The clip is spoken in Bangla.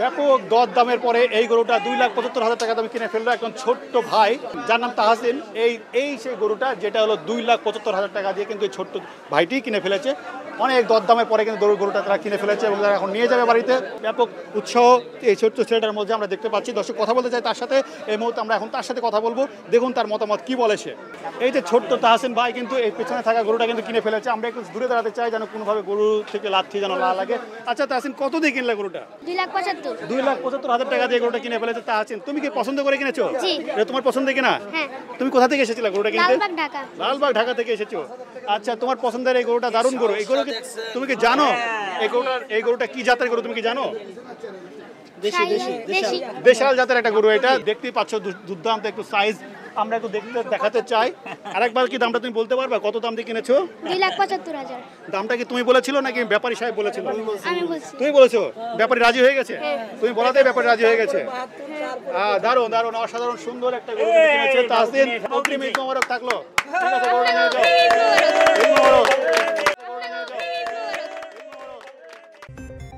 ব্যাপক দর দামের পরে এই গরুটা দুই লাখ পঁচাত্তর হাজার টাকা দামে কিনে ফেললো একজন ছোট্ট ভাই যার নাম তাহাসিন এই এই সেই গরুটা যেটা হলো দুই লাখ পঁচাত্তর হাজার টাকা দিয়ে কিন্তু এই ছোট্ট ভাইটি কিনে ফেলেছে অনেক দরদামে পরে কিন্তু গরু গরুটা তারা কিনে ফেলেছে এবং তারা এখন নিয়ে যাবে বাড়িতে ব্যাপক উৎসাহ এই ছোট্ট ছেলেটার মধ্যে আমরা দেখতে পাচ্ছি দর্শক কথা বলতে চাই তার সাথে এই মুহূর্তে আমরা এখন তার সাথে কথা বলবো দেখুন তার মতামত কি বলে সে এই যে ছোট্ট তাহাসেন ভাই কিন্তু এই পেছনে থাকা গরুটা কিন্তু কিনে ফেলেছে আমরা একটু দূরে দাঁড়াতে চাই যেন কোনোভাবে গরু থেকে লাঠি যেন না লাগে আচ্ছা তাহাসিন কত দিয়ে কিনলে গরুটা দুই লাখ পঁচাত্তর দুই লাখ পঁচাত্তর হাজার টাকা দিয়ে গরুটা কিনে ফেলেছে তাহাসিন তুমি কি পছন্দ করে কিনেছো তোমার পছন্দ কিনা হ্যাঁ। তুমি কোথা থেকে এসেছিলে গরুটা কিনতে লালবাগ ঢাকা থেকে এসেছো আচ্ছা তোমার পছন্দের এই গরুটা দারুণ গরু এই গরু তুমি কি জানো হ্যাঁ। এই এই গরুটা কি জাতের গরু তুমি কি জানো বিশাল জাতের একটা গরু এটা দেখতেই পাচ্ছ দুর্দান্ত একটু সাইজ আমরা একটু দেখতে দেখাতে চাই আরেকবার কি দামটা তুমি বলতে পারবে কত দাম দিয়ে কিনেছো দামটা কি তুমি বলেছিল নাকি ব্যাপারী সাহেব বলেছিল তুমি বলেছো ব্যাপারী রাজি হয়ে গেছে তুমি বলাতে ব্যাপারী রাজি হয়ে গেছে হ্যাঁ দারুণ দারুণ অসাধারণ সুন্দর একটা গরু কিনেছে তাসদিন অগ্রিম থাকলো ঠিক আছে Thank you.